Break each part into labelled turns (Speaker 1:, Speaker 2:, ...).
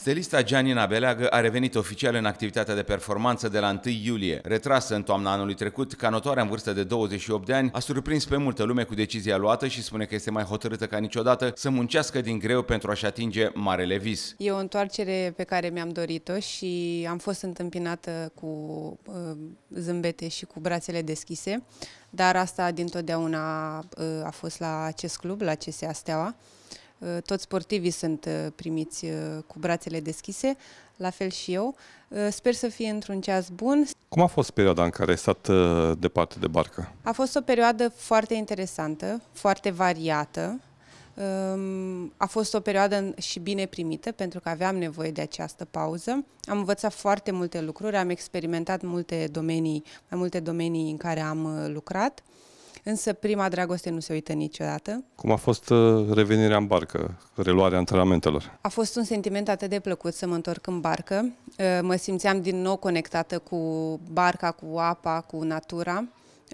Speaker 1: Stelista Gianina Beleagă a revenit oficial în activitatea de performanță de la 1 iulie. Retrasă în toamna anului trecut, ca notoarea în vârstă de 28 de ani, a surprins pe multă lume cu decizia luată și spune că este mai hotărâtă ca niciodată să muncească din greu pentru a-și atinge marele vis.
Speaker 2: E o întoarcere pe care mi-am dorit-o și am fost întâmpinată cu uh, zâmbete și cu brațele deschise, dar asta dintotdeauna uh, a fost la acest club, la CSA Steaua Eh, toți sportivii sunt eh, primiți eh, cu brațele deschise, la fel și eu. Sper să fie într-un ceas bun.
Speaker 3: Cum a fost perioada în care ai stat departe de barcă?
Speaker 2: A fost o perioadă foarte interesantă, foarte variată. Ehm, a fost o perioadă și bine primită pentru că aveam nevoie de această pauză. Am învățat foarte multe lucruri, am experimentat multe domenii, mai multe domenii în care am lucrat. Însă prima dragoste nu se uită niciodată.
Speaker 3: Cum a fost uh, revenirea în barcă, reluarea antrenamentelor?
Speaker 2: A fost un sentiment atât de plăcut să mă întorc în barcă. Uh, mă simțeam din nou conectată cu barca, cu apa, cu natura.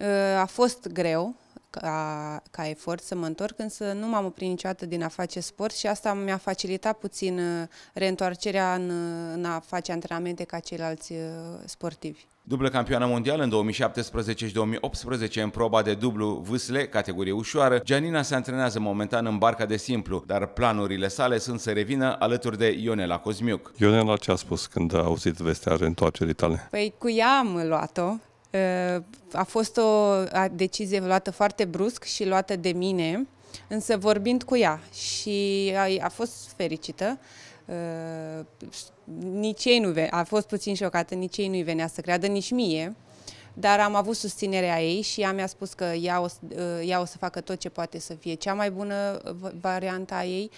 Speaker 2: Uh, a fost greu, ca, ca efort să mă întorc, însă nu m-am oprit niciodată din a face sport și asta mi-a facilitat puțin uh, reîntoarcerea în, în a face antrenamente ca ceilalți uh, sportivi.
Speaker 1: Dublă campioană mondială în 2017 și 2018 în proba de dublu vâsle, categorie ușoară, Gianina se antrenează momentan în barca de simplu, dar planurile sale sunt să revină alături de Ionela Cosmiuc.
Speaker 3: Ionela ce a spus când a auzit vestea reîntoarcerii tale?
Speaker 2: Păi cu ea am luat-o, a fost o decizie luată foarte brusc și luată de mine, însă vorbind cu ea și a, a fost fericită. Uh, nici ei nu venea, a fost puțin șocată, nici ei nu-i venea să creadă, nici mie dar am avut susținerea ei și ea mi-a spus că ea o, ă, ea o să facă tot ce poate să fie cea mai bună variantă a ei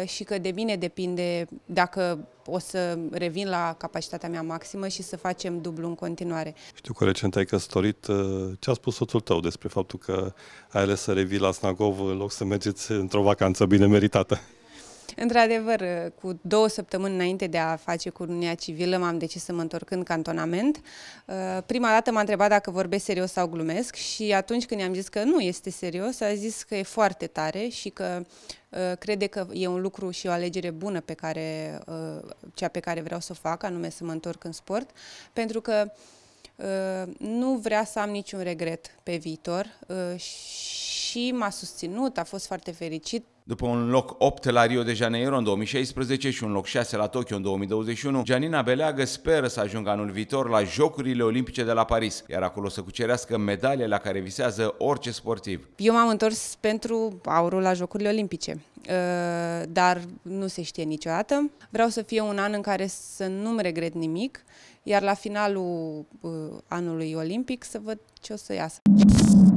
Speaker 2: ă, și că de mine depinde dacă o să revin la capacitatea mea maximă și să facem dublu în continuare.
Speaker 3: Știu că recent ai căsătorit. Ă, ce a spus soțul tău despre faptul că ai ales să revii la Snagov în loc să mergeți într-o vacanță bine meritată?
Speaker 2: Într-adevăr, cu două săptămâni înainte de a face curunea civilă, m-am decis să mă întorc în cantonament. Uh, prima dată m-a întrebat dacă vorbesc serios sau glumesc și atunci când i-am zis că nu este serios, a zis că e foarte tare și că uh, crede că e un lucru și o alegere bună pe care, uh, cea pe care vreau să o fac, anume să mă întorc în sport, pentru că nu vrea să am niciun regret pe viitor și și m-a susținut, a fost foarte fericit.
Speaker 1: După un loc 8 la Rio de Janeiro în 2016 și un loc 6 la Tokyo în 2021, Gianina Beleagă speră să ajungă anul viitor la Jocurile Olimpice de la Paris, iar acolo să cucerească medalie la care visează orice sportiv.
Speaker 2: Eu m-am întors pentru aurul la Jocurile Olimpice, uh, dar nu se știe niciodată. Vreau să fie un an în care să nu-mi regret nimic, iar la finalul uh, anului olimpic să văd ce o să iasă.